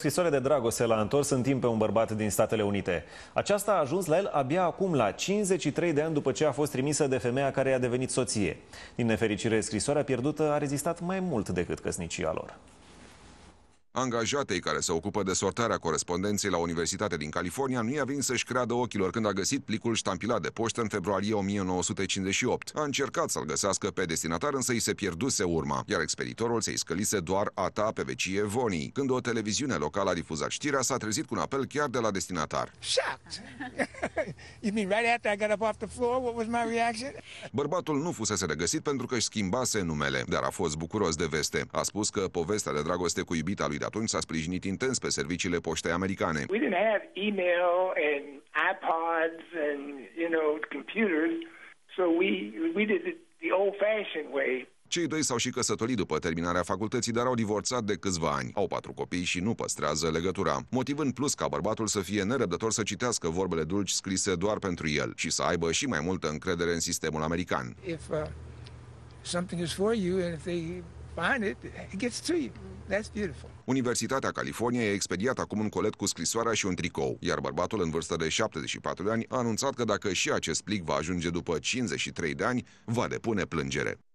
Scrisoarea de dragoste l-a întors în timp pe un bărbat din Statele Unite. Aceasta a ajuns la el abia acum, la 53 de ani după ce a fost trimisă de femeia care i-a devenit soție. Din nefericire, scrisoarea pierdută a rezistat mai mult decât căsnicia lor. Angajatei care se ocupă de sortarea corespondenței la Universitate din California nu i-a venit să-și creadă ochilor când a găsit plicul ștampilat de poștă în februarie 1958. A încercat să-l găsească pe destinatar, însă i se pierduse urma, iar expeditorul se scălise doar ta pe vecie Vonii. Când o televiziune locală a difuzat știrea, s-a trezit cu un apel chiar de la destinatar. Shocked! you mean right after I got up off the floor, what was my reaction? Bărbatul nu fusese regăsit pentru că își schimbase numele, dar a fost bucuros de veste. A spus că povestea de dragoste cu iubita lui de atunci s-a sprijinit intens pe serviciile poștei americane. We didn't have email and iPods and, you know, computers, so we, we did it the old-fashioned way. Cei doi s-au și căsătorit după terminarea facultății, dar au divorțat de câțiva ani. Au patru copii și nu păstrează legătura. Motiv în plus ca bărbatul să fie nerăbdător să citească vorbele dulci scrise doar pentru el și să aibă și mai multă încredere în sistemul american. If, uh, something is for you and if they find it, it gets to you. That's beautiful. Universitatea Californiei a expediat acum un colet cu scrisoarea și un tricou, iar bărbatul în vârstă de 74 de ani a anunțat că dacă și acest plic va ajunge după 53 de ani, va depune plângere.